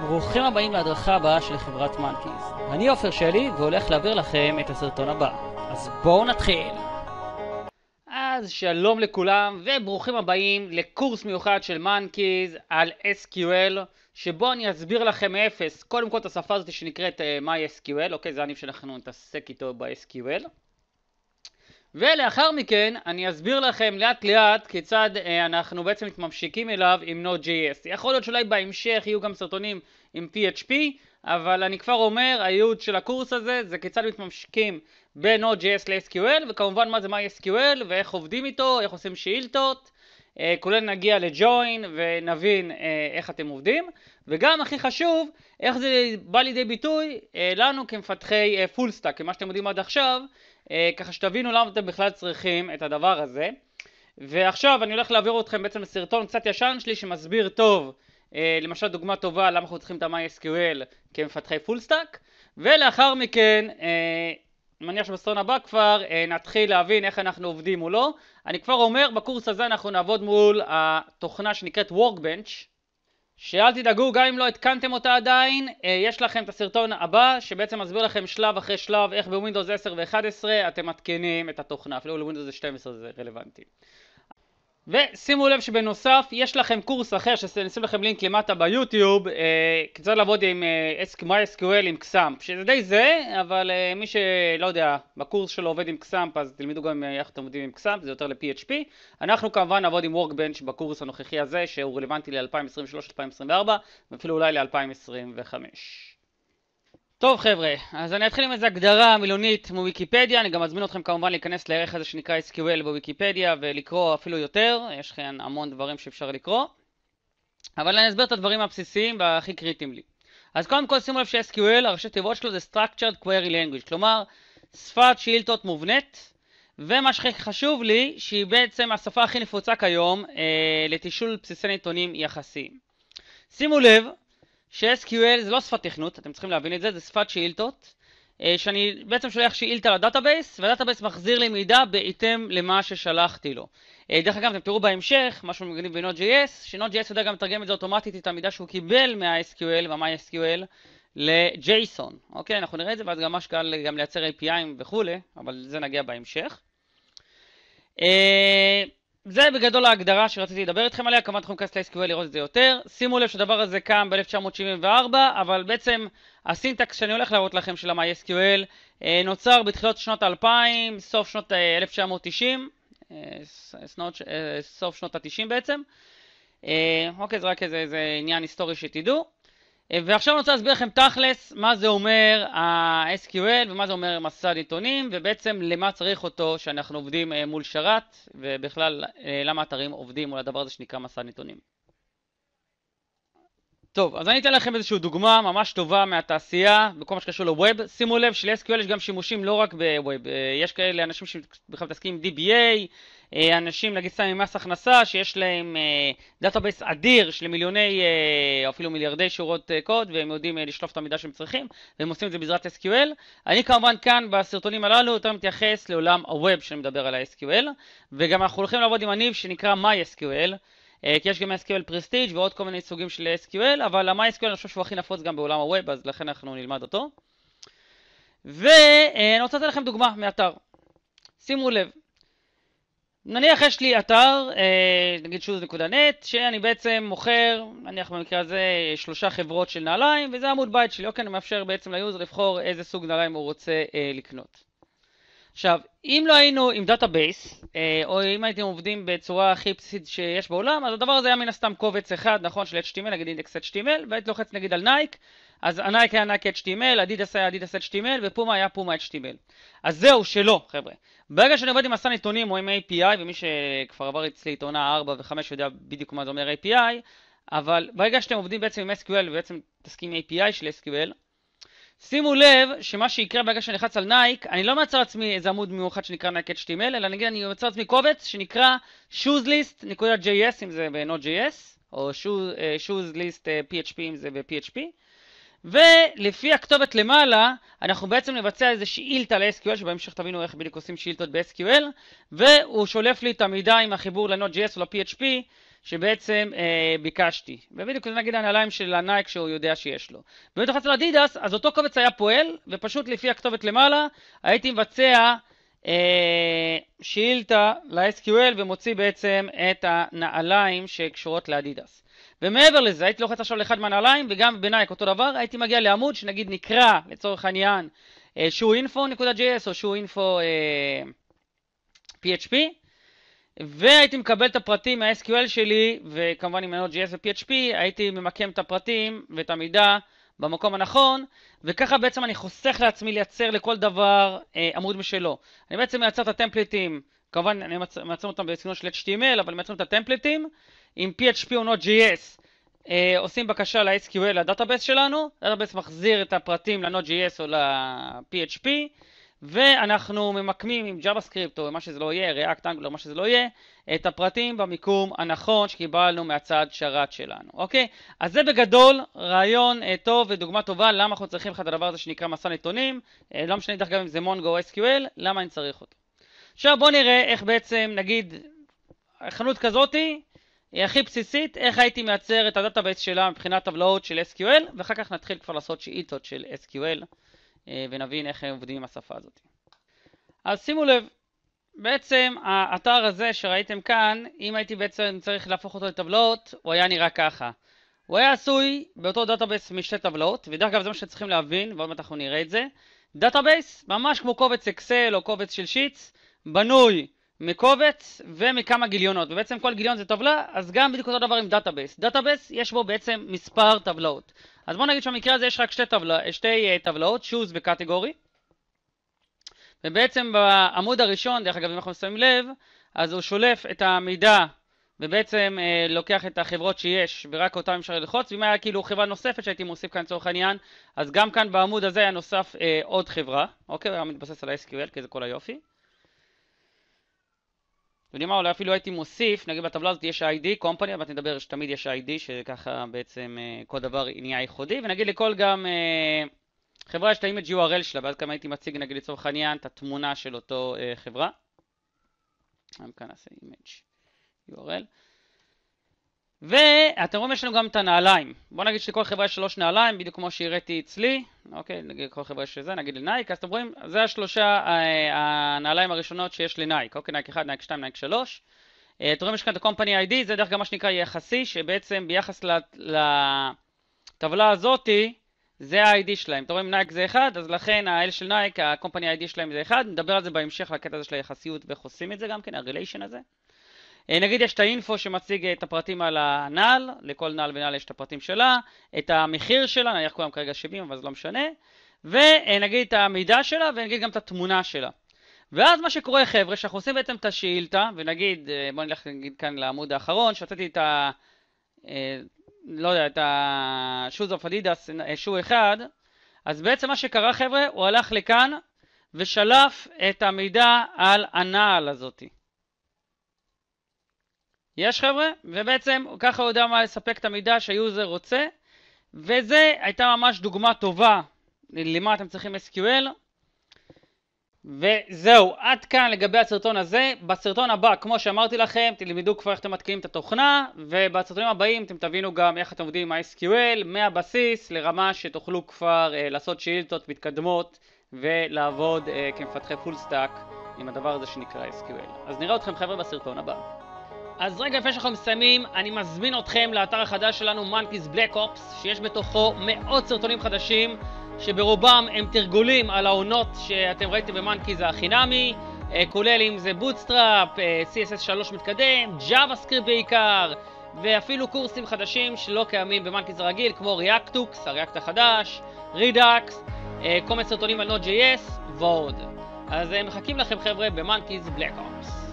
ברוכים הבאים להדרכה הבאה של חברת מנקיז. אני עופר שלי והולך להעביר לכם את הסרטון הבא. אז בואו נתחיל. אז שלום לכולם וברוכים הבאים לקורס מיוחד של מנקיז על SQL שבו אני אסביר לכם מאפס קודם כל את השפה הזאת שנקראת uh, אה, MySQL, אוקיי זה אני שאנחנו נתעסק איתו ב-SQL ולאחר מכן אני אסביר לכם לאט לאט כיצד אה, אנחנו בעצם מתממשיקים אליו עם Node.js. יכול להיות שאולי בהמשך יהיו גם סרטונים עם PHP, אבל אני כבר אומר, הייעוד של הקורס הזה זה כיצד מתממשיקים בין Node.js ל-SQL, וכמובן מה זה MySQL ואיך עובדים איתו, איך עושים שאילתות. אה, כולל נגיע לג'וין ונבין אה, איך אתם עובדים וגם הכי חשוב איך זה בא לידי ביטוי אה, לנו כמפתחי אה, full stack, כמה שאתם יודעים עד עכשיו אה, ככה שתבינו למה אתם בכלל צריכים את הדבר הזה. ועכשיו אני הולך להעביר אתכם בעצם לסרטון קצת ישן שלי שמסביר טוב אה, למשל דוגמה טובה למה אנחנו צריכים את ה-MySQL כמפתחי פול סטאק ולאחר מכן אה, אני מניח שבסרטון הבא כבר נתחיל להבין איך אנחנו עובדים מולו אני כבר אומר בקורס הזה אנחנו נעבוד מול התוכנה שנקראת Workbench שאל תדאגו, גם אם לא התקנתם אותה עדיין, אה, יש לכם את הסרטון הבא, שבעצם מסביר לכם שלב אחרי שלב איך בווינדוס 10 ו-11 אתם מתקינים את התוכנה, אפילו לווינדוס 12 זה רלוונטי. ושימו לב שבנוסף יש לכם קורס אחר שנשים לכם לינק למטה ביוטיוב אה, כיצד לעבוד עם אה, MySQL עם קסאמפ שזה די זה אבל אה, מי שלא יודע בקורס שלו עובד עם קסאמפ אז תלמדו גם אה, איך אתם עובדים עם קסאמפ זה יותר ל-PHP אנחנו כמובן נעבוד עם Workbench בקורס הנוכחי הזה שהוא רלוונטי ל-2023-2024 ואפילו אולי ל-2025 טוב חבר'ה, אז אני אתחיל עם איזו הגדרה מילונית מוויקיפדיה, אני גם אזמין אתכם כמובן להיכנס לערך הזה שנקרא SQL בוויקיפדיה ולקרוא אפילו יותר, יש כאן המון דברים שאפשר לקרוא, אבל אני אסביר את הדברים הבסיסיים והכי קריטיים לי. אז קודם כל שימו לב ש-SQL, הראשי תיבות שלו זה Structured Query Language, כלומר שפת שאילתות מובנית, ומה שחשוב לי, שהיא בעצם השפה הכי נפוצה כיום אה, לתישול בסיסי נתונים יחסיים. שימו לב ש-SQL זה לא שפת תכנות, אתם צריכים להבין את זה, זה שפת שאילתות, אה, שאני בעצם שולח שאילתה לדאטאבייס, והדאטאבייס מחזיר לי מידע בהתאם למה ששלחתי לו. אה, דרך אגב, אתם תראו בהמשך, משהו מגניב ב-Node.js, ש-Node.js יודע גם לתרגם את זה אוטומטית, את המידע שהוא קיבל מה-SQL וה-MySQL ל-JSON, אוקיי? אנחנו נראה את זה, ואז גם ממש קל גם לייצר API וכולי, אבל זה נגיע בהמשך. אה, זה בגדול ההגדרה שרציתי לדבר איתכם עליה, כמובן תחום קאסט ל-SQL לראות את זה יותר. שימו לב שהדבר הזה קם ב-1974, אבל בעצם הסינטקס שאני הולך להראות לכם של ה-MySQL אה, נוצר בתחילות שנות 2000, סוף שנות 1990, אה, אה, סוף שנות ה-90 בעצם. אוקיי, זה רק איזה, איזה עניין היסטורי שתדעו. אה, ועכשיו אני רוצה להסביר לכם תכלס מה זה אומר ה-SQL ומה זה אומר מסד עיתונים ובעצם למה צריך אותו שאנחנו עובדים אה, מול שרת ובכלל אה, למה אתרים עובדים מול הדבר הזה שנקרא מסד עיתונים. טוב, אז אני אתן לכם איזושהי דוגמה ממש טובה מהתעשייה בכל מה שקשור לווב. שימו לב של-SQL יש גם שימושים לא רק בווב, אה, יש כאלה אנשים שבכלל מתעסקים עם DBA, אה, אנשים נגיד סתם עם מס הכנסה שיש להם דאטאבייס אה, אדיר של מיליוני או אפילו מיליארדי שורות קוד והם יודעים לשלוף את המידע שהם צריכים והם עושים את זה בעזרת SQL. אני כמובן כאן בסרטונים הללו יותר מתייחס לעולם הווב שאני מדבר על ה-SQL וגם אנחנו הולכים לעבוד עם הניב שנקרא MySQL. אה, כי יש גם SQL Prestige ועוד כל מיני סוגים של SQL, אבל ה-MySQL אני חושב שהוא הכי נפוץ גם בעולם הווב, אז לכן אנחנו נלמד אותו. ואני אה, רוצה לתת לכם דוגמה מאתר. שימו לב, נניח יש לי אתר, אה, נגיד שוז.נט, שאני בעצם מוכר, נניח במקרה הזה שלושה חברות של נעליים, וזה עמוד בית שלי, אוקיי, אני מאפשר בעצם ליוזר לבחור איזה סוג נעליים הוא רוצה לקנות. עכשיו, אם לא היינו עם דאטאבייס, אה, או אם הייתם עובדים בצורה הכי בסיסית שיש בעולם, אז הדבר הזה היה מן הסתם קובץ אחד, נכון, של HTML, נגיד אינדקס HTML, והיית לוחץ נגיד על נייק, אז הנייק היה נייק HTML, אדידס היה אדידס HTML, ופומה היה פומה HTML. אז זהו, שלא, חבר'ה. ברגע שאני עובד עם מסע נתונים או עם API, ומי שכבר עבר אצלי את עונה 4 ו-5 יודע בדיוק מה זה אומר API, אבל ברגע שאתם עובדים בעצם עם SQL ובעצם מתעסקים עם API של SQL, שימו לב שמה שיקרה ברגע שאני אלחץ על נייק, אני לא מייצר לעצמי איזה עמוד מיוחד שנקרא נייק HTML, אלא נגיד אני מייצר לעצמי קובץ שנקרא shoeslist.js אם זה ב-Node.js, או אה, shoeslist.php אם זה ב-PHP, ולפי הכתובת למעלה, אנחנו בעצם נבצע איזה שאילתה ל-SQL, שבהמשך תבינו איך בדיוק עושים שאילתות ב-SQL, והוא שולף לי את המידע עם החיבור ל-Node.js או ל-PHP שבעצם אה, ביקשתי. ובדיוק זה נגיד הנעליים של הנייק שהוא יודע שיש לו. באמת לחץ לאדידס, אז אותו קובץ היה פועל, ופשוט לפי הכתובת למעלה, הייתי מבצע אה, שאילתה ל-SQL ומוציא בעצם את הנעליים שקשורות לאדידס. ומעבר לזה, הייתי לוחץ עכשיו לאחד מהנעליים, וגם בנייק אותו דבר, הייתי מגיע לעמוד שנגיד נקרא, לצורך העניין, אה, שהוא info.js או שהוא info אה, והייתי מקבל את הפרטים מה-SQL שלי, וכמובן עם Node.js ו-PHP, הייתי ממקם את הפרטים ואת המידע במקום הנכון, וככה בעצם אני חוסך לעצמי לייצר לכל דבר אה, עמוד משלו. אני בעצם מייצר את הטמפליטים, כמובן אני מייצר אותם בסגנון של HTML, אבל מייצרים את הטמפליטים עם PHP או Node.js. אה, עושים בקשה ל-SQL לדאטאבייס שלנו, הדאטאבייס מחזיר את הפרטים ל-Node.js או ל-PHP. ואנחנו ממקמים עם JavaScript או מה שזה לא יהיה, React Angular, מה שזה לא יהיה, את הפרטים במיקום הנכון שקיבלנו מהצד שרת שלנו, אוקיי? אז זה בגדול רעיון אה, טוב ודוגמה טובה למה אנחנו צריכים לך את הדבר הזה שנקרא מסע נתונים, אה, לא משנה דרך אגב אם זה מונגו או SQL, למה אני צריך אותו. עכשיו בואו נראה איך בעצם, נגיד, חנות כזאתי, היא הכי בסיסית, איך הייתי מייצר את הדאטאבייס שלה מבחינת טבלאות של SQL, ואחר כך נתחיל כבר לעשות שאיתות של SQL. אה, ונבין איך הם עובדים עם השפה הזאת. אז שימו לב, בעצם האתר הזה שראיתם כאן, אם הייתי בעצם צריך להפוך אותו לטבלאות, הוא היה נראה ככה. הוא היה עשוי באותו דאטאבייס משתי טבלאות, ודרך אגב זה מה שצריכים להבין, ועוד מעט אנחנו נראה את זה. דאטאבייס, ממש כמו קובץ אקסל או קובץ של שיטס, בנוי מקובץ ומכמה גיליונות, ובעצם כל גיליון זה טבלה, אז גם בדיוק אותו דבר עם דאטאבייס. דאטאבייס יש בו בעצם מספר טבלאות. אז בוא נגיד שבמקרה הזה יש רק שתי, טבלה, שתי אה, טבלאות, shoes וקטגורי, ובעצם בעמוד הראשון, דרך אגב אם אנחנו שמים לב, אז הוא שולף את המידע ובעצם אה, לוקח את החברות שיש ורק אותן אפשר ללחוץ ואם היה כאילו חברה נוספת שהייתי מוסיף כאן לצורך העניין אז גם כאן בעמוד הזה היה נוסף אה, עוד חברה אוקיי, הוא היה מתבסס על ה-SQL כי זה כל היופי יודעים מה, אולי אפילו הייתי מוסיף, נגיד בטבלה הזאת יש ID, company, אבל נדבר שתמיד יש ID, שככה בעצם אה, כל דבר נהיה ייחודי, ונגיד לכל גם אה, חברה יש את האימג' URL שלה, ואז גם הייתי מציג נגיד לצורך העניין את התמונה של אותו אה, חברה. גם כאן נעשה אימג' URL. ואתם רואים יש לנו גם את הנעליים. בואו נגיד שלכל חברה יש שלוש נעליים, בדיוק כמו שהראיתי אצלי, אוקיי, נגיד כל חברה שזה, נגיד לנייק, אז אתם רואים, זה השלושה אה, הנעליים הראשונות שיש לנייק, אוקיי, נייק 1, נייק 2, נייק 3. אה, אתם רואים יש כאן את ה-company ID, זה דרך אגב מה שנקרא יחסי, שבעצם ביחס לטבלה הזאתי, זה ה-ID שלהם. אתם רואים נייק זה 1, אז לכן ה-L של נייק, ה-company ID שלהם זה 1, נדבר על זה בהמשך, לקטע הזה של היחסיות ואיך עושים את זה גם כן, ה-relation הזה. אה, נגיד יש את האינפו שמציג אה, את הפרטים על הנעל, לכל נעל ונעל יש את הפרטים שלה, את המחיר שלה, נניח כולם כרגע 70 אבל זה לא משנה, ונגיד אה, את המידע שלה ונגיד גם את התמונה שלה. ואז מה שקורה חבר'ה, שאנחנו עושים בעצם את השאילתה, ונגיד, בואו נלך נגיד כאן לעמוד האחרון, שרציתי את ה... לא יודע, את ה-shoes of adidas, shoe אחד, אז בעצם מה שקרה חבר'ה, הוא הלך לכאן ושלף את המידע על הנעל הזאתי. יש חבר'ה, ובעצם ככה הוא יודע מה לספק את המידע שהיוזר רוצה, וזה הייתה ממש דוגמה טובה למה אתם צריכים SQL. וזהו, עד כאן לגבי הסרטון הזה. בסרטון הבא, כמו שאמרתי לכם, תלמדו כבר איך אתם מתקינים את התוכנה, ובסרטונים הבאים אתם תבינו גם איך אתם עובדים עם ה-SQL מהבסיס לרמה שתוכלו כבר אה, לעשות שאילתות מתקדמות ולעבוד אה, כמפתחי פול סטאק עם הדבר הזה שנקרא SQL. אז נראה אתכם חבר'ה בסרטון הבא. אז רגע לפני שאנחנו מסיימים, אני מזמין אתכם לאתר החדש שלנו, Monkeys Black Ops, שיש בתוכו מאות סרטונים חדשים, שברובם הם תרגולים על העונות שאתם ראיתם במאנקיז החינמי, אה, כולל אם זה בוטסטראפ, אה, CSS 3 מתקדם, JavaScript בעיקר, ואפילו קורסים חדשים שלא קיימים במאנקיז הרגיל, כמו Reactux, הריאקט החדש, Redux, אה, כל מיני סרטונים על Node.js ועוד. אז מחכים לכם חבר'ה במאנקיז Black Ops.